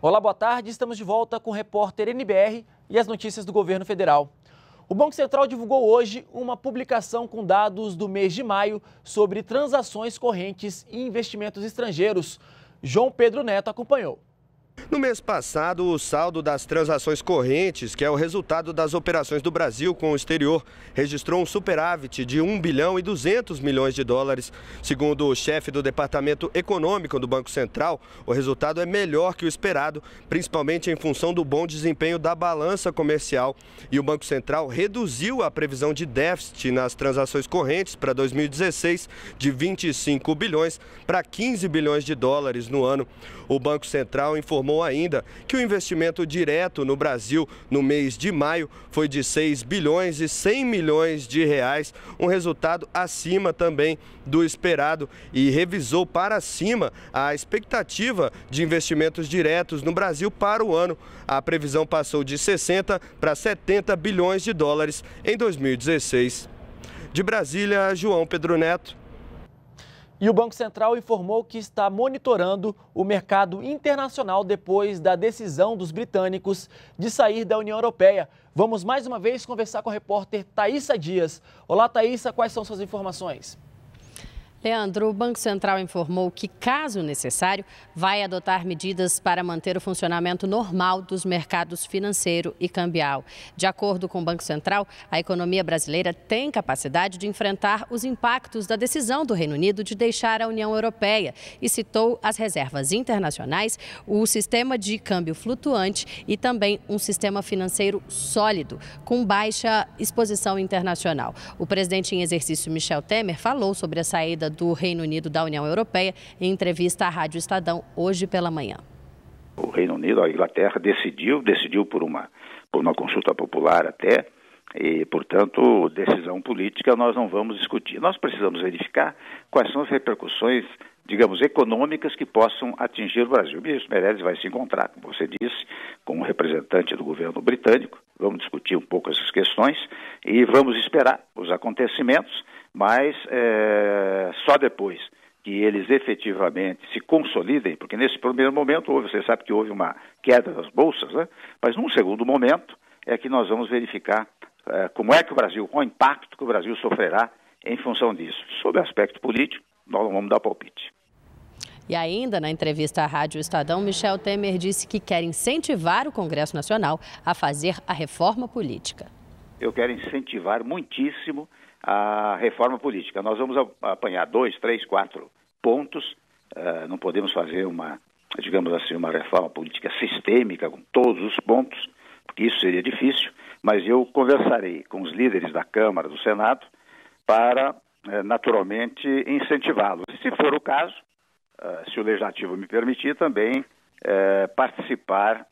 Olá, boa tarde. Estamos de volta com o repórter NBR e as notícias do governo federal. O Banco Central divulgou hoje uma publicação com dados do mês de maio sobre transações correntes e investimentos estrangeiros. João Pedro Neto acompanhou. No mês passado, o saldo das transações correntes, que é o resultado das operações do Brasil com o exterior, registrou um superávit de 1 bilhão e 200 milhões de dólares. Segundo o chefe do Departamento Econômico do Banco Central, o resultado é melhor que o esperado, principalmente em função do bom desempenho da balança comercial. E o Banco Central reduziu a previsão de déficit nas transações correntes para 2016 de 25 bilhões para 15 bilhões de dólares no ano. O Banco Central informou informou ainda que o investimento direto no Brasil no mês de maio foi de 6 bilhões e 100 milhões de reais, um resultado acima também do esperado e revisou para cima a expectativa de investimentos diretos no Brasil para o ano. A previsão passou de 60 para 70 bilhões de dólares em 2016. De Brasília, João Pedro Neto. E o Banco Central informou que está monitorando o mercado internacional depois da decisão dos britânicos de sair da União Europeia. Vamos mais uma vez conversar com a repórter Thaisa Dias. Olá, Thaisa, quais são suas informações? Leandro, o Banco Central informou que, caso necessário, vai adotar medidas para manter o funcionamento normal dos mercados financeiro e cambial. De acordo com o Banco Central, a economia brasileira tem capacidade de enfrentar os impactos da decisão do Reino Unido de deixar a União Europeia e citou as reservas internacionais, o sistema de câmbio flutuante e também um sistema financeiro sólido, com baixa exposição internacional. O presidente em exercício, Michel Temer, falou sobre a saída do Reino Unido da União Europeia, em entrevista à Rádio Estadão hoje pela manhã. O Reino Unido, a Inglaterra, decidiu, decidiu por uma, por uma consulta popular até, e, portanto, decisão política nós não vamos discutir. Nós precisamos verificar quais são as repercussões, digamos, econômicas que possam atingir o Brasil. O ministro Meirelles vai se encontrar, como você disse, com um representante do governo britânico. Vamos discutir um pouco essas questões e vamos esperar os acontecimentos mas é, só depois que eles efetivamente se consolidem, porque nesse primeiro momento houve, você sabe que houve uma queda das bolsas, né? mas num segundo momento é que nós vamos verificar é, como é que o Brasil, qual o impacto que o Brasil sofrerá em função disso. Sob aspecto político, nós não vamos dar palpite. E ainda na entrevista à Rádio Estadão, Michel Temer disse que quer incentivar o Congresso Nacional a fazer a reforma política. Eu quero incentivar muitíssimo a reforma política. Nós vamos apanhar dois, três, quatro pontos. Uh, não podemos fazer uma, digamos assim, uma reforma política sistêmica com todos os pontos, porque isso seria difícil. Mas eu conversarei com os líderes da Câmara, do Senado, para eh, naturalmente incentivá-los. Se for o caso, eh, se o legislativo me permitir, também participar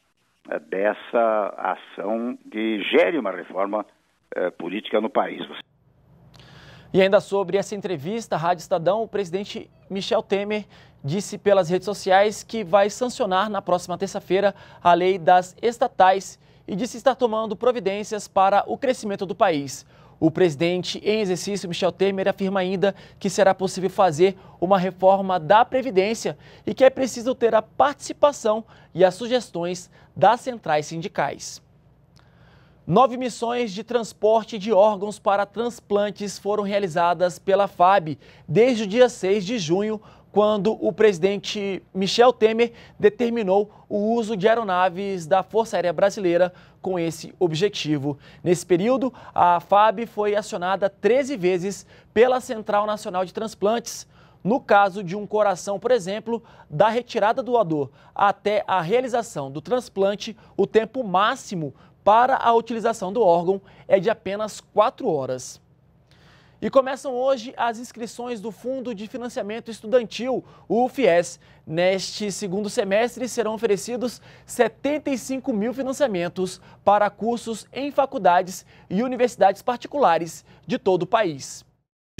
dessa ação que gere uma reforma política no país. E ainda sobre essa entrevista à Rádio Estadão, o presidente Michel Temer disse pelas redes sociais que vai sancionar na próxima terça-feira a lei das estatais e disse estar tomando providências para o crescimento do país. O presidente em exercício, Michel Temer, afirma ainda que será possível fazer uma reforma da Previdência e que é preciso ter a participação e as sugestões das centrais sindicais. Nove missões de transporte de órgãos para transplantes foram realizadas pela FAB desde o dia 6 de junho, quando o presidente Michel Temer determinou o uso de aeronaves da Força Aérea Brasileira com esse objetivo. Nesse período, a FAB foi acionada 13 vezes pela Central Nacional de Transplantes. No caso de um coração, por exemplo, da retirada do doador até a realização do transplante, o tempo máximo para a utilização do órgão é de apenas 4 horas. E começam hoje as inscrições do Fundo de Financiamento Estudantil, o FIES. Neste segundo semestre serão oferecidos 75 mil financiamentos para cursos em faculdades e universidades particulares de todo o país.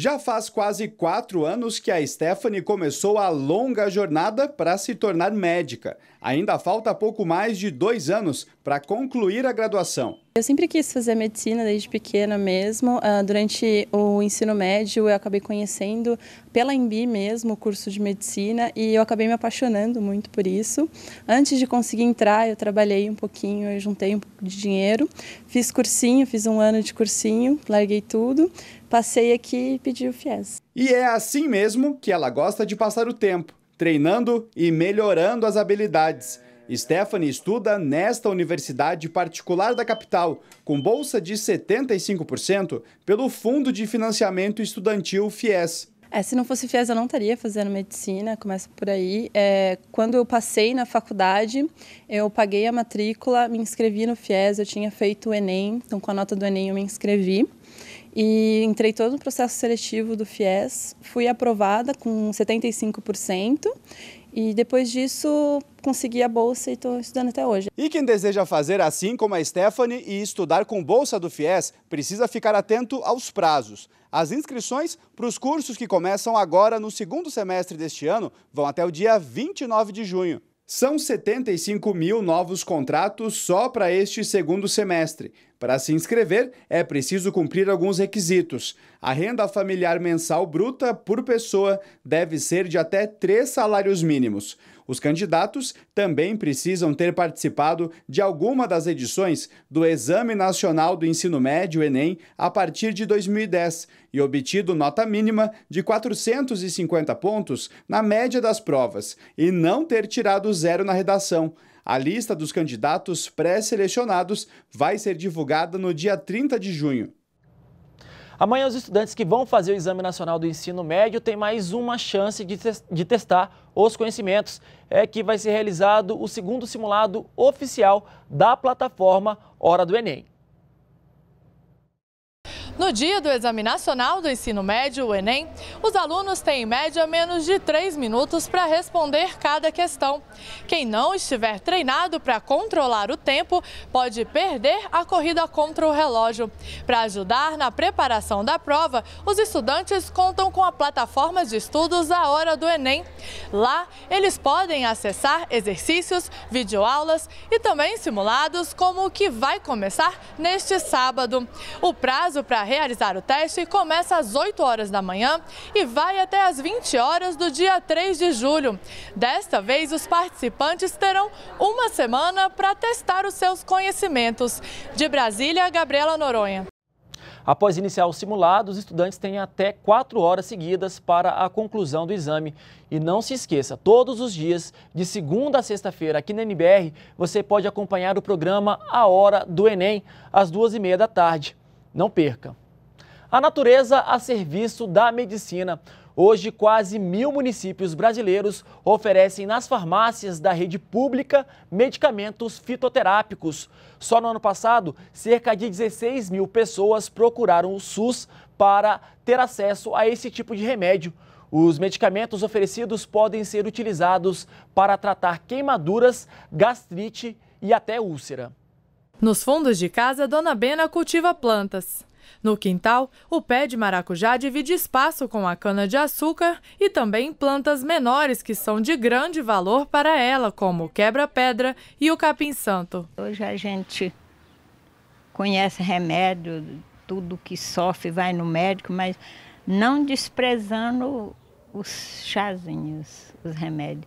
Já faz quase quatro anos que a Stephanie começou a longa jornada para se tornar médica. Ainda falta pouco mais de dois anos para concluir a graduação. Eu sempre quis fazer medicina desde pequena mesmo. Ah, durante o ensino médio, eu acabei conhecendo pela Embi mesmo o curso de medicina e eu acabei me apaixonando muito por isso. Antes de conseguir entrar, eu trabalhei um pouquinho, eu juntei um pouco de dinheiro, fiz cursinho, fiz um ano de cursinho, larguei tudo, passei aqui e pedi o FIES. E é assim mesmo que ela gosta de passar o tempo treinando e melhorando as habilidades. Stephanie estuda nesta universidade particular da capital, com bolsa de 75% pelo Fundo de Financiamento Estudantil FIES. É, se não fosse FIES, eu não estaria fazendo medicina, começa por aí. É, quando eu passei na faculdade, eu paguei a matrícula, me inscrevi no FIES, eu tinha feito o Enem, então com a nota do Enem eu me inscrevi. E entrei todo no processo seletivo do FIES, fui aprovada com 75%. E depois disso, consegui a bolsa e estou estudando até hoje. E quem deseja fazer assim como a Stephanie e estudar com bolsa do FIES, precisa ficar atento aos prazos. As inscrições para os cursos que começam agora no segundo semestre deste ano vão até o dia 29 de junho. São 75 mil novos contratos só para este segundo semestre. Para se inscrever, é preciso cumprir alguns requisitos. A renda familiar mensal bruta por pessoa deve ser de até três salários mínimos. Os candidatos também precisam ter participado de alguma das edições do Exame Nacional do Ensino Médio Enem a partir de 2010 e obtido nota mínima de 450 pontos na média das provas e não ter tirado zero na redação. A lista dos candidatos pré-selecionados vai ser divulgada no dia 30 de junho. Amanhã, os estudantes que vão fazer o Exame Nacional do Ensino Médio têm mais uma chance de, te de testar os conhecimentos. É que vai ser realizado o segundo simulado oficial da plataforma Hora do Enem. No dia do Exame Nacional do Ensino Médio, o Enem, os alunos têm em média menos de 3 minutos para responder cada questão. Quem não estiver treinado para controlar o tempo pode perder a corrida contra o relógio. Para ajudar na preparação da prova, os estudantes contam com a plataforma de estudos A Hora do Enem. Lá, eles podem acessar exercícios, videoaulas e também simulados como o que vai começar neste sábado. O prazo para realizar o teste começa às 8 horas da manhã e vai até às 20 horas do dia 3 de julho. Desta vez, os participantes terão uma semana para testar os seus conhecimentos. De Brasília, Gabriela Noronha. Após iniciar o simulado, os estudantes têm até 4 horas seguidas para a conclusão do exame. E não se esqueça, todos os dias, de segunda a sexta-feira, aqui na NBR, você pode acompanhar o programa A Hora do Enem, às duas e meia da tarde. Não perca! A natureza a serviço da medicina. Hoje, quase mil municípios brasileiros oferecem nas farmácias da rede pública medicamentos fitoterápicos. Só no ano passado, cerca de 16 mil pessoas procuraram o SUS para ter acesso a esse tipo de remédio. Os medicamentos oferecidos podem ser utilizados para tratar queimaduras, gastrite e até úlcera. Nos fundos de casa, Dona Bena cultiva plantas. No quintal, o pé de maracujá divide espaço com a cana-de-açúcar e também plantas menores que são de grande valor para ela, como o quebra-pedra e o capim-santo. Hoje a gente conhece remédio, tudo que sofre vai no médico, mas não desprezando os chazinhos, os remédios.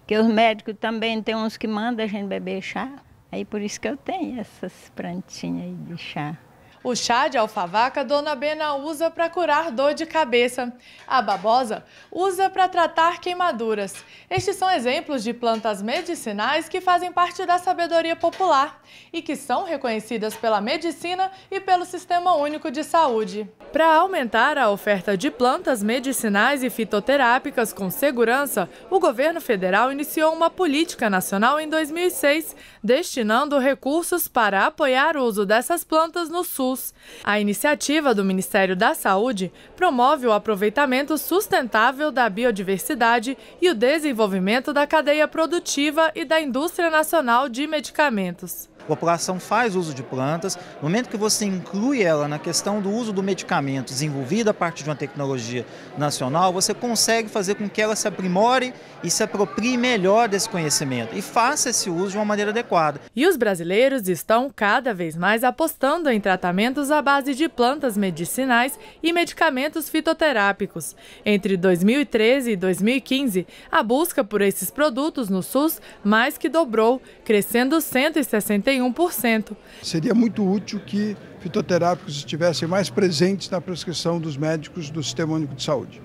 Porque os médicos também tem uns que mandam a gente beber chá. Aí por isso que eu tenho essas plantinhas aí de chá. O chá de alfavaca Dona Bena usa para curar dor de cabeça. A babosa usa para tratar queimaduras. Estes são exemplos de plantas medicinais que fazem parte da sabedoria popular e que são reconhecidas pela medicina e pelo Sistema Único de Saúde. Para aumentar a oferta de plantas medicinais e fitoterápicas com segurança, o governo federal iniciou uma política nacional em 2006, destinando recursos para apoiar o uso dessas plantas no sul. SUS. A iniciativa do Ministério da Saúde promove o aproveitamento sustentável da biodiversidade e o desenvolvimento da cadeia produtiva e da indústria nacional de medicamentos. A população faz uso de plantas. No momento que você inclui ela na questão do uso do medicamento desenvolvido a partir de uma tecnologia nacional, você consegue fazer com que ela se aprimore e se aproprie melhor desse conhecimento e faça esse uso de uma maneira adequada. E os brasileiros estão cada vez mais apostando em tratamentos à base de plantas medicinais e medicamentos fitoterápicos. Entre 2013 e 2015, a busca por esses produtos no SUS mais que dobrou, crescendo 160 51%. Seria muito útil que fitoterápicos estivessem mais presentes na prescrição dos médicos do Sistema Único de Saúde.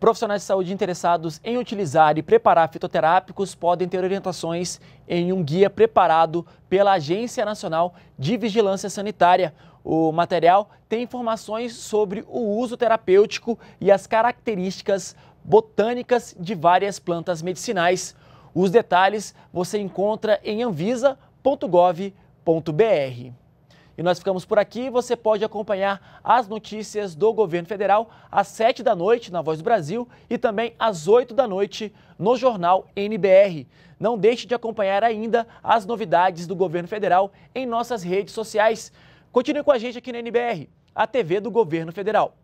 Profissionais de saúde interessados em utilizar e preparar fitoterápicos podem ter orientações em um guia preparado pela Agência Nacional de Vigilância Sanitária. O material tem informações sobre o uso terapêutico e as características botânicas de várias plantas medicinais. Os detalhes você encontra em anvisa.com www.gov.br. E nós ficamos por aqui. Você pode acompanhar as notícias do governo federal às 7 da noite na Voz do Brasil e também às 8 da noite no jornal NBR. Não deixe de acompanhar ainda as novidades do governo federal em nossas redes sociais. Continue com a gente aqui na NBR, a TV do governo federal.